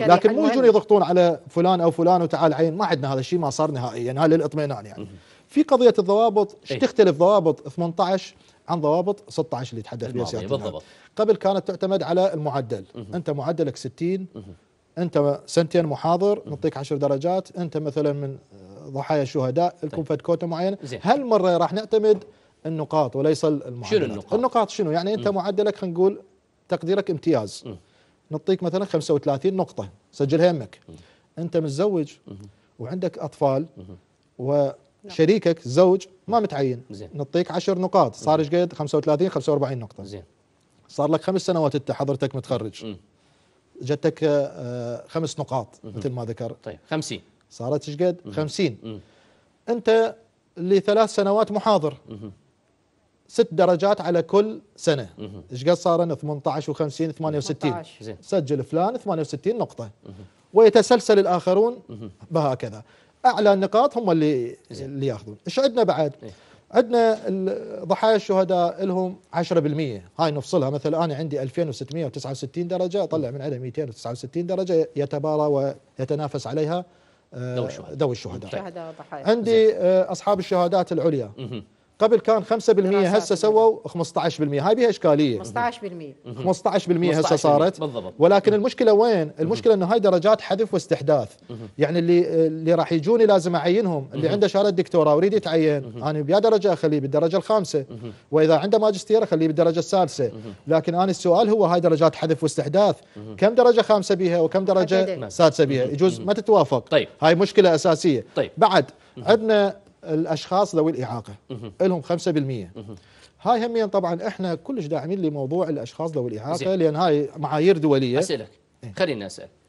لكن مو يجون يضغطون على فلان او فلان وتعال عين ما عندنا هذا الشيء ما صار نهائيا يعني هذا للاطمئنان يعني في قضيه الضوابط ايش تختلف ضوابط 18 عن ضوابط 16 اللي تحدث فيها سياده بالضبط قبل كانت تعتمد على المعدل انت معدلك 60 انت سنتين محاضر نعطيك 10 درجات انت مثلا من ضحايا الشهداء طيب. لكم فد كوتا معينه هالمره راح نعتمد النقاط وليس المعدلات شنو النقاط؟ النقاط شنو يعني انت مه. معدلك خلينا نقول تقديرك امتياز مه. نعطيك مثلا 35 نقطة سجلها يمك أنت متزوج وعندك أطفال وشريكك زوج ما متعين زين. نعطيك 10 نقاط صار ايش قد 35 45 نقطة زين صار لك خمس سنوات أنت حضرتك متخرج جتك آه، خمس نقاط مثل ما ذكر طيب 50 صارت ايش قد 50 انت لثلاث سنوات محاضر ست درجات على كل سنه ايش قد صار 18 و50 68 سجل فلان 68 نقطه ويتسلسل الاخرون بهكذا اعلى النقاط هم اللي اللي ياخذون ايش عندنا بعد إيه. عندنا ضحايا الشهداء لهم 10% هاي نفصلها مثلا انا عندي 2669 درجه اطلع من عندها 269 درجه يتبارى ويتنافس عليها آه، ذوي الشهداء, الشهداء. طيب. عندي آه، اصحاب الشهادات العليا قبل كان 5% هسه سووا 15% هاي بها اشكاليه 15% 15% هسه صارت بالضبط. ولكن المشكله وين المشكله انه هاي درجات حذف واستحداث يعني اللي اللي راح يجوني لازم اعينهم اللي عنده شهاده دكتوراه ويريد يتعين انا يعني بيا درجه اخليه بالدرجه الخامسه واذا عنده ماجستير اخليه بالدرجه السادسه لكن انا السؤال هو هاي درجات حذف واستحداث كم درجه خامسه بها وكم درجه نعم. سادسه بها يجوز ما تتوافق طيب. هاي مشكله اساسيه طيب. بعد عندنا الاشخاص ذوي الاعاقه لهم 5% هاي همين طبعا احنا كلش داعمين لموضوع الاشخاص ذوي الاعاقه لان هاي معايير دوليه اسالك إيه. خليني اسال